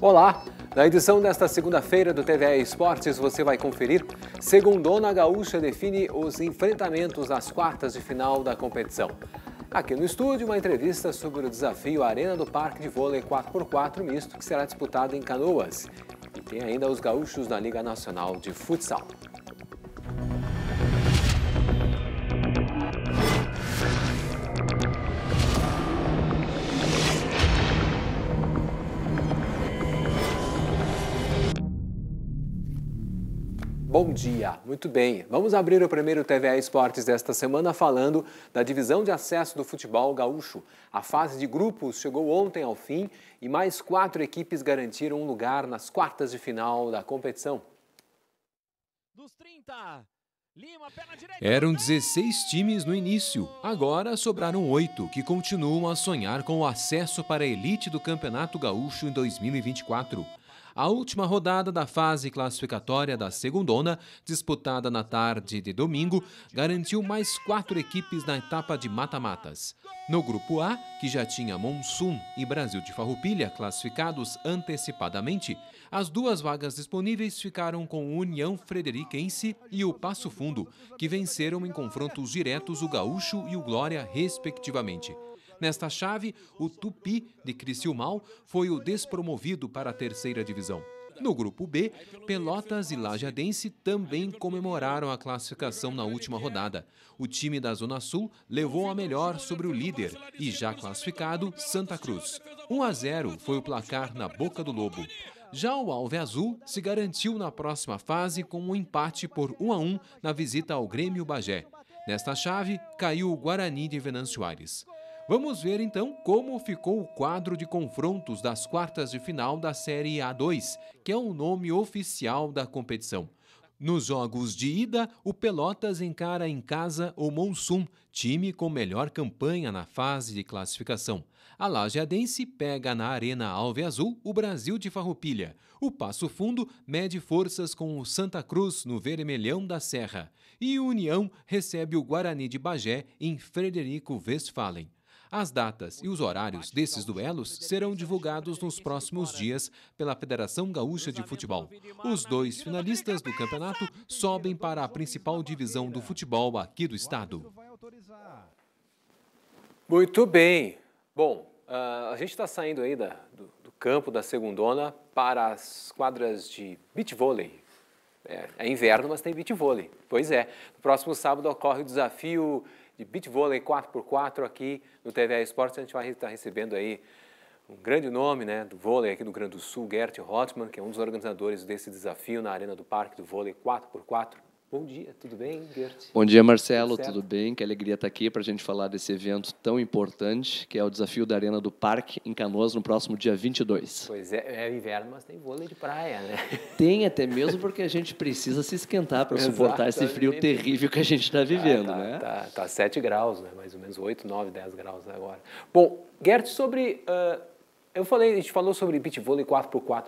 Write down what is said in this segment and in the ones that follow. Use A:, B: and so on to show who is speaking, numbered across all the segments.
A: Olá! Na edição desta segunda-feira do TV Esportes, você vai conferir. Segundona Gaúcha define os enfrentamentos nas quartas de final da competição. Aqui no estúdio, uma entrevista sobre o desafio Arena do Parque de Vôlei 4x4 misto que será disputado em Canoas. E tem ainda os gaúchos da Liga Nacional de Futsal. Bom dia, muito bem. Vamos abrir o primeiro TVA Esportes desta semana falando da divisão de acesso do futebol gaúcho. A fase de grupos chegou ontem ao fim e mais quatro equipes garantiram um lugar nas quartas de final da competição. Dos 30, Lima, direita, Eram 16 times no início, agora sobraram oito que continuam a sonhar com o acesso para a elite do Campeonato Gaúcho em 2024 a última rodada da fase classificatória da segundona, disputada na tarde de domingo, garantiu mais quatro equipes na etapa de mata-matas. No grupo A, que já tinha Monsum e Brasil de Farroupilha classificados antecipadamente, as duas vagas disponíveis ficaram com União Frederiquense e o Passo Fundo, que venceram em confrontos diretos o Gaúcho e o Glória, respectivamente. Nesta chave, o Tupi de Criciúmal foi o despromovido para a terceira divisão. No grupo B, Pelotas e Lajadense também comemoraram a classificação na última rodada. O time da Zona Sul levou a melhor sobre o líder e já classificado Santa Cruz. 1 a 0 foi o placar na boca do Lobo. Já o Alve Azul se garantiu na próxima fase com um empate por 1 a 1 na visita ao Grêmio Bagé. Nesta chave, caiu o Guarani de Venâncio Aires. Vamos ver então como ficou o quadro de confrontos das quartas de final da Série A2, que é o nome oficial da competição. Nos jogos de ida, o Pelotas encara em casa o Monsum, time com melhor campanha na fase de classificação. A Lajeadense pega na Arena Alve Azul o Brasil de Farroupilha. O Passo Fundo mede forças com o Santa Cruz no Vermelhão da Serra. E o União recebe o Guarani de Bagé em Frederico Westphalen. As datas e os horários desses duelos serão divulgados nos próximos dias pela Federação Gaúcha de Futebol. Os dois finalistas do campeonato sobem para a principal divisão do futebol aqui do estado. Muito bem. Bom, ah, a gente está saindo aí do, do, campo da segundona para as quadras de beach vôlei. É, é inverno, mas tem beach vôlei. Pois é. No próximo sábado ocorre o desafio de beach vôlei 4x4 aqui no TVA Esportes. A gente vai estar tá recebendo aí um grande nome né, do vôlei aqui do Grande do Sul, Gert Rotman, que é um dos organizadores desse desafio na Arena do Parque do Vôlei 4x4. Bom dia, tudo bem, Gert? Bom dia, Marcelo, tudo, tudo
B: bem? Que alegria estar aqui para a gente falar desse evento tão importante, que é o desafio da Arena do Parque em Canoas no próximo dia 22. Pois
A: é, é inverno, mas tem vôlei de praia, né?
B: Tem até mesmo porque a gente precisa se esquentar para suportar esse frio terrível
A: que a gente está vivendo, tá, tá, né? Tá, tá 7 graus, né? mais ou menos 8, 9, 10 graus agora. Bom, Gert, sobre... Uh, eu falei, a gente falou sobre beach vôlei 4x4.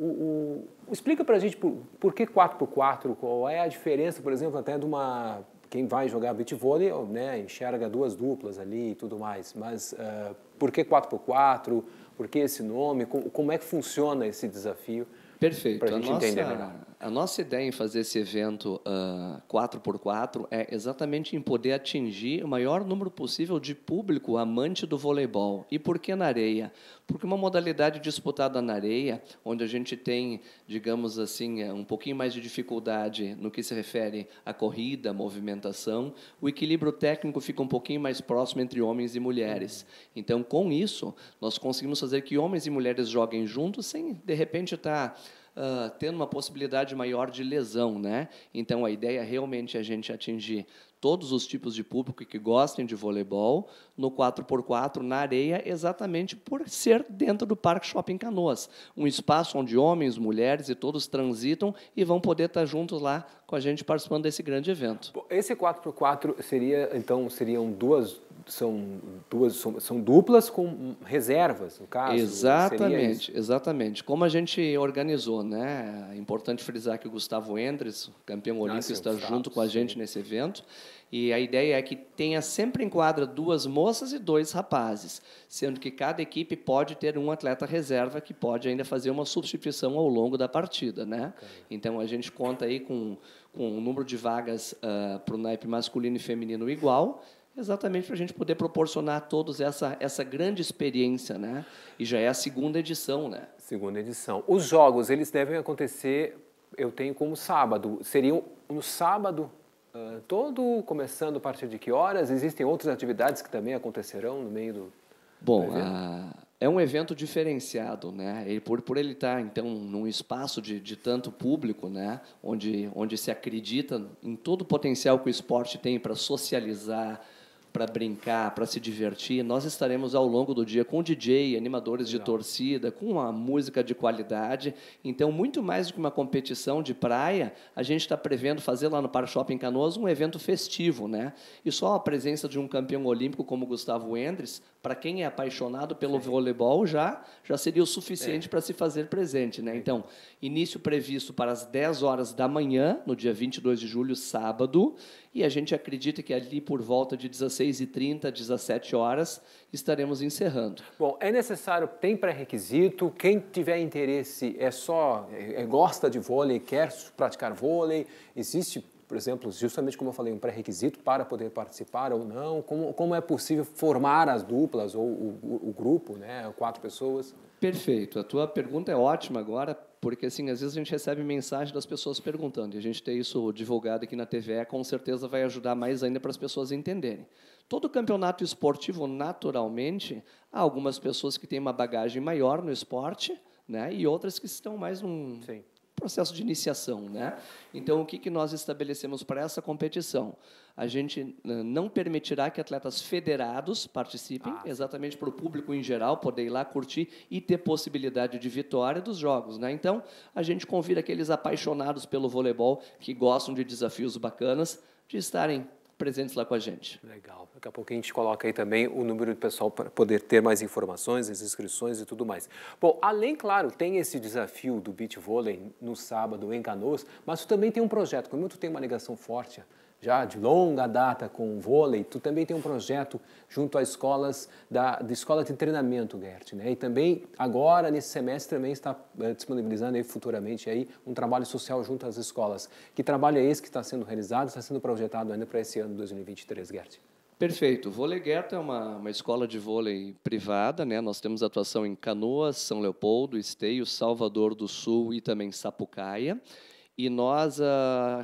A: O, o, explica para a gente por, por que 4x4, qual é a diferença, por exemplo, até de uma... Quem vai jogar beach vôlei né, enxerga duas duplas ali e tudo mais, mas uh, por que 4x4, por que esse nome, como, como é que funciona esse desafio Perfeito. Para a gente nossa, entender melhor. A nossa ideia em fazer esse evento
B: uh, ah, 4x4 é exatamente em poder atingir o maior número possível de público amante do voleibol. E por que na areia? Porque uma modalidade disputada na areia, onde a gente tem, digamos assim, eh, um pouquinho mais de dificuldade no que se refere à corrida, à movimentação, o equilíbrio técnico fica um pouquinho mais próximo entre homens e mulheres. Então, com isso, nós conseguimos fazer que homens e mulheres joguem juntos sem, de repente, estar. Tá ah, tendo uma possibilidade maior de lesão, né? Então a ideia é realmente é a gente atingir todos os tipos de público que gostem de voleibol no 4x4 na areia, exatamente por ser dentro do Parque Shopping Canoas, um espaço onde homens, mulheres e todos transitam e vão poder estar juntos lá com a gente participando desse grande evento.
A: Esse 4x4 seria, então, seriam duas são duas são, duplas com reservas no caso exatamente exatamente
B: como a gente organizou né é importante frisar que o Gustavo Endres campeão ah, olímpico está Gustavo, junto com a gente sim. nesse evento e a ideia é que tenha sempre em quadra duas moças e dois rapazes, sendo que cada equipe pode ter um atleta reserva que pode ainda fazer uma substituição ao longo da partida, né? Então a gente conta aí com com o um número de vagas uh, ah, para o naipe masculino e feminino igual, exatamente para a gente poder proporcionar a todos essa, essa grande experiência, né? E já é a segunda edição, né? Segunda
A: edição. Os jogos, eles devem acontecer, eu tenho como sábado, seriam no sábado uh, todo, começando a partir de que horas? Existem outras atividades que também acontecerão no meio do...
B: Bom, do a ah, é um evento diferenciado, né? E por, por ele estar tá, então num espaço de, de tanto público, né? Onde onde se acredita em todo o potencial que o esporte tem para socializar, para brincar, para se divertir. Nós estaremos ao longo do dia com DJ, animadores Legal. de torcida, com uma música de qualidade. Então, muito mais do que uma competição de praia, a gente está prevendo fazer lá no Parque Shopping Canoas um evento festivo, né? E só a presença de um campeão olímpico como Gustavo Endres para quem é apaixonado pelo Sim. voleibol já já seria o suficiente é. para se fazer presente, né? Então, início previsto para as 10 horas da manhã, no dia 22 de julho, sábado, e a gente acredita que ali por volta de 16h30, 17
A: horas, estaremos encerrando. Bom, é necessário, tem pré-requisito, quem tiver interesse é só, é, é gosta de vôlei, quer praticar vôlei, existe por exemplo, justamente como eu falei, um pré-requisito para poder participar ou não? Como, como é possível formar as duplas ou o, o, grupo, né? quatro pessoas? Perfeito. A tua pergunta
B: é ótima agora, porque assim, às vezes a gente recebe mensagem das pessoas perguntando, e a gente ter isso divulgado aqui na TV com certeza vai ajudar mais ainda para as pessoas entenderem. Todo campeonato esportivo, naturalmente, há algumas pessoas que têm uma bagagem maior no esporte, né, e outras que estão mais num, Sim processo de iniciação. Né? Então, o que, que nós estabelecemos para essa competição? A gente eh, não permitirá que atletas federados participem, ah. exatamente para o público em geral poder ir lá curtir e ter possibilidade de vitória dos jogos. Né? Então, a gente convida aqueles apaixonados pelo voleibol que gostam de desafios bacanas de estarem presentes lá com a gente. Legal.
A: Daqui a pouco a gente coloca aí também o número do pessoal para poder ter mais informações, as inscrições e tudo mais. Bom, além, claro, tem esse desafio do beach vôlei no sábado em Canoas, mas tu também tem um projeto. Como tu tem uma ligação forte já de longa data com o vôlei, tu também tem um projeto junto às escolas da, da escola de treinamento, Gert, né? E também agora nesse semestre também está eh, disponibilizando aí futuramente aí um trabalho social junto às escolas. Que trabalho é esse que está sendo realizado, está sendo projetado ainda para esse ano 2023, Gert?
B: Perfeito. O Vôlei Gueto é uma, uma escola de vôlei privada, né? Nós temos atuação em Canoas, São Leopoldo, Esteio, Salvador do Sul e também Sapucaia. E nós uh,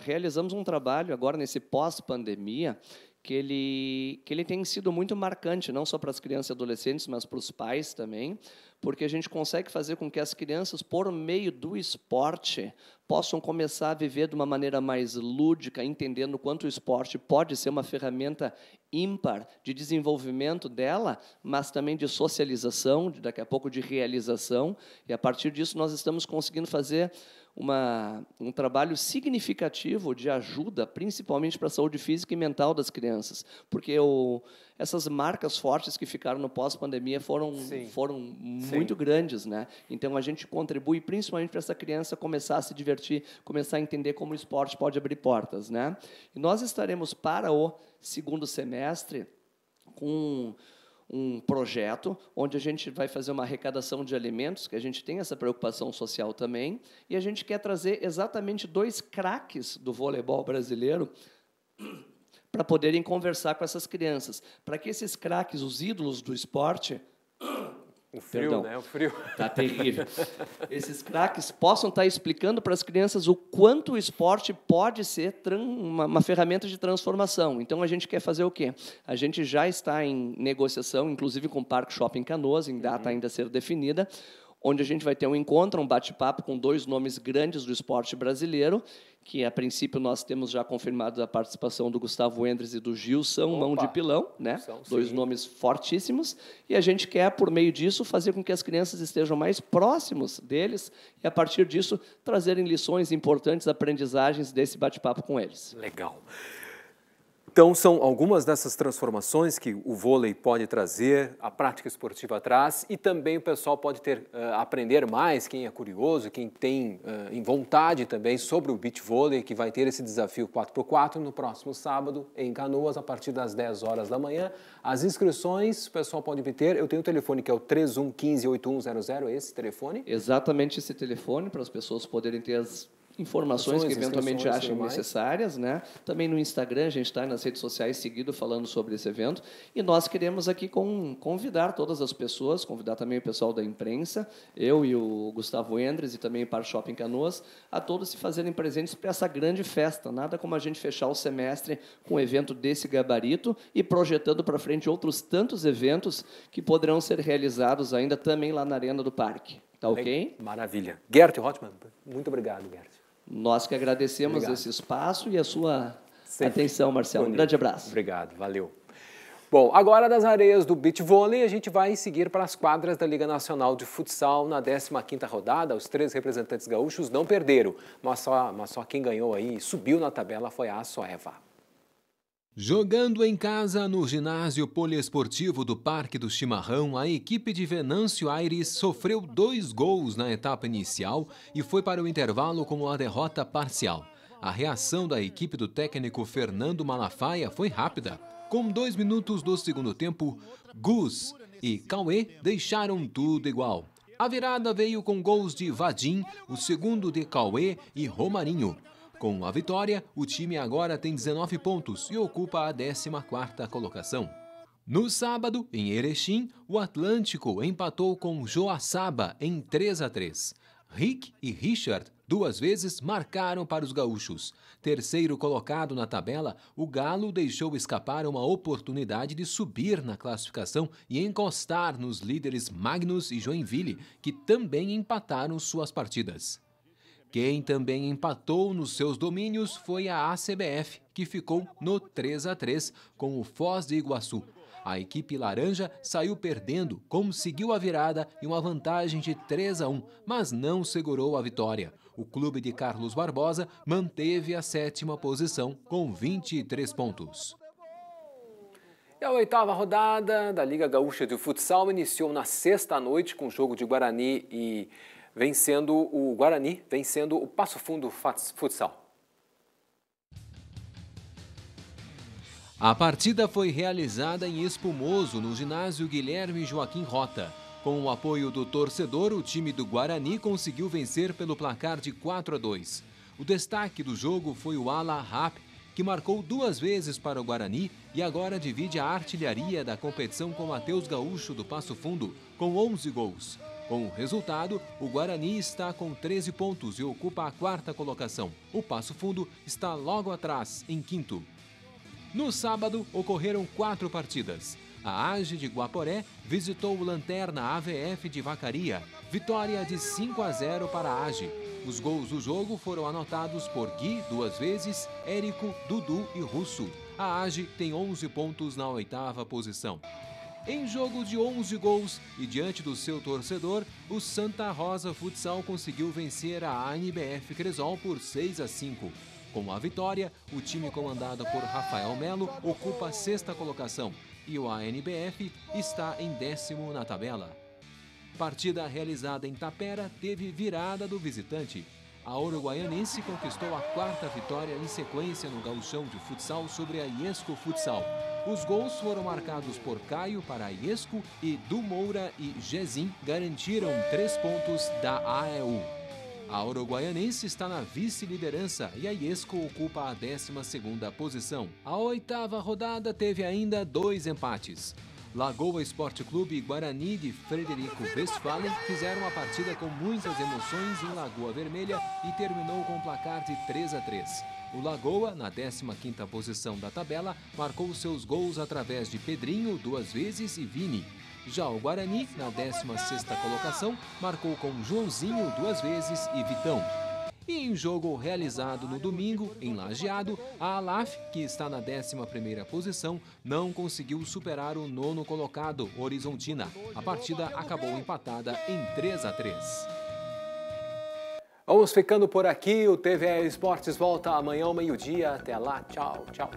B: realizamos um trabalho agora nesse pós-pandemia que ele, que ele tem sido muito marcante, não só para as crianças e adolescentes, mas para os pais também, porque a gente consegue fazer com que as crianças, por meio do esporte, possam começar a viver de uma maneira mais lúdica, entendendo quanto o esporte pode ser uma ferramenta ímpar de desenvolvimento dela, mas também de socialização, de daqui a pouco de realização. E a partir disso nós estamos conseguindo fazer uma, um trabalho significativo de ajuda, principalmente para a saúde física e mental das crianças, porque o, essas marcas fortes que ficaram no pós-pandemia foram, foram muito Sim. grandes, né? Então a gente contribui principalmente para essa criança começar a se divertir, começar a entender como o esporte pode abrir portas, né? E nós estaremos para o segundo semestre com um projeto onde a gente vai fazer uma arrecadação de alimentos, que a gente tem essa preocupação social também, e a gente quer trazer exatamente dois craques do voleibol brasileiro para poderem conversar com essas crianças, para que esses craques, os ídolos do esporte,
A: o frio, Perdão. né? O frio. Está terrível.
B: Esses craques possam estar tá explicando para as crianças o quanto o esporte pode ser uma, uma, ferramenta de transformação. Então, a gente quer fazer o quê? A gente já está em negociação, inclusive com o Parque Shopping Canoas, em data uhum. ainda a ser definida, onde a gente vai ter um encontro, um bate-papo com dois nomes grandes do esporte brasileiro que a princípio nós temos já confirmado a participação do Gustavo Endres e do Gilson Opa. mão de pilão, né? São, Dois nomes fortíssimos e a gente quer por meio disso fazer com que as crianças estejam mais próximos deles e a partir disso trazerem lições importantes, aprendizagens desse bate-papo com eles.
A: Legal. Então, são algumas dessas transformações que o vôlei pode trazer, a prática esportiva traz, e também o pessoal pode ter, uh, aprender mais, quem é curioso, quem tem uh, em vontade também sobre o beach vôlei, que vai ter esse desafio 4x4 no próximo sábado, em Canoas, a partir das 10 horas da manhã. As inscrições, o pessoal pode obter, eu tenho o telefone que é o 3115-8100, é esse telefone? Exatamente esse
B: telefone, para
A: as pessoas poderem ter as informações que eventualmente achem necessárias,
B: né? Também no Instagram, a gente está nas redes sociais seguido falando sobre esse evento. E nós queremos aqui com, convidar todas as pessoas, convidar também o pessoal da imprensa, eu e o Gustavo Endres e também o Par Shopping Canoas, a todos se fazerem presentes para essa grande festa. Nada como a gente fechar o semestre com um evento desse gabarito e projetando para frente outros tantos eventos que poderão ser realizados ainda também lá na Arena do Parque. Tá ok? Maravilha. Gert Hotman,
A: muito obrigado, Gert.
B: Nós que agradecemos Obrigado. esse espaço e a
A: sua Sempre. atenção, Marcelo. Bonito. Um grande abraço. Obrigado, valeu. Bom, agora das areias do beach vôlei, a gente vai seguir para as quadras da Liga Nacional de Futsal na 15ª rodada. Os três representantes gaúchos não perderam, mas só, mas só quem ganhou aí e subiu na tabela foi a Soeva. Jogando em casa no ginásio poliesportivo do Parque do Chimarrão, a equipe de Venâncio Aires sofreu dois gols na etapa inicial e foi para o intervalo com uma derrota parcial. A reação da equipe do técnico Fernando Malafaia foi rápida. Com dois minutos do segundo tempo, Gus e Cauê deixaram tudo igual. A virada veio com gols de Vadim, o segundo de Cauê e Romarinho. Com a vitória, o time agora tem 19 pontos e ocupa a 14ª colocação. No sábado, em Erechim, o Atlântico empatou com Joaçaba em 3 a 3. Rick e Richard duas vezes marcaram para os gaúchos. Terceiro colocado na tabela, o Galo deixou escapar uma oportunidade de subir na classificação e encostar nos líderes Magnus e Joinville, que também empataram suas partidas. Quem também empatou nos seus domínios foi a ACBF, que ficou no 3 a 3 com o Foz de Iguaçu. A equipe laranja saiu perdendo, conseguiu a virada e uma vantagem de 3 a 1, mas não segurou a vitória. O clube de Carlos Barbosa manteve a sétima posição com 23 pontos. E a oitava rodada da Liga Gaúcha de Futsal iniciou na sexta noite com o jogo de Guarani e vencendo o Guarani, vencendo o Passo Fundo Futsal. A partida foi realizada em Espumoso, no ginásio Guilherme Joaquim Rota. Com o apoio do torcedor, o time do Guarani conseguiu vencer pelo placar de 4 a 2. O destaque do jogo foi o ala Rap, que marcou duas vezes para o Guarani e agora divide a artilharia da competição com Matheus Gaúcho do Passo Fundo, com 11 gols. Com o resultado, o Guarani está com 13 pontos e ocupa a quarta colocação. O Passo Fundo está logo atrás, em quinto. No sábado, ocorreram quatro partidas. A Age de Guaporé visitou o Lanterna AVF de Vacaria. Vitória de 5 a 0 para a Age. Os gols do jogo foram anotados por Gui duas vezes, Érico, Dudu e Russo a AGE tem 11 pontos na oitava posição. Em jogo de 11 gols e diante do seu torcedor, o Santa Rosa Futsal conseguiu vencer a ANBF Cresol por 6 a 5. Com a vitória, o time comandado por Rafael Melo ocupa a sexta colocação e o ANBF está em décimo na tabela. Partida realizada em Tapera teve virada do visitante. A uruguaianense conquistou a quarta vitória em sequência no gauchão de futsal sobre a Iesco Futsal. Os gols foram marcados por Caio para a Iesco e Du Moura e Gezin garantiram três pontos da AEU. A uruguaianense está na vice-liderança e a Iesco ocupa a 12ª posição. A oitava rodada teve ainda dois empates. Lagoa Esporte Clube e Guarani de Frederico Westphalen fizeram a partida com muitas emoções em Lagoa Vermelha e terminou com o placar de 3 a 3. O Lagoa, na 15ª posição da tabela, marcou seus gols através de Pedrinho duas vezes e Vini. Já o Guarani, na 16ª colocação, marcou com Joãozinho duas vezes e Vitão. E em jogo realizado no domingo, em Lajeado, a Alaf, que está na 11ª posição, não conseguiu superar o nono colocado, Horizontina. A partida acabou empatada em 3 a 3. Vamos ficando por aqui. O TV Esportes volta amanhã ao meio-dia. Até lá. Tchau, tchau.